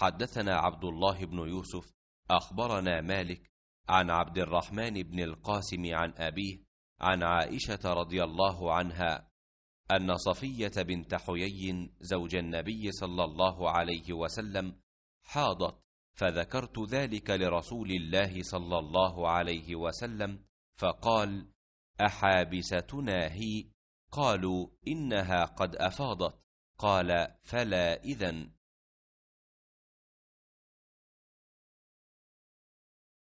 حدثنا عبد الله بن يوسف أخبرنا مالك عن عبد الرحمن بن القاسم عن أبيه عن عائشة رضي الله عنها أن صفية بنت حيي زوج النبي صلى الله عليه وسلم حاضت فذكرت ذلك لرسول الله صلى الله عليه وسلم فقال أحابستنا هي قالوا إنها قد أفاضت قال فلا إذن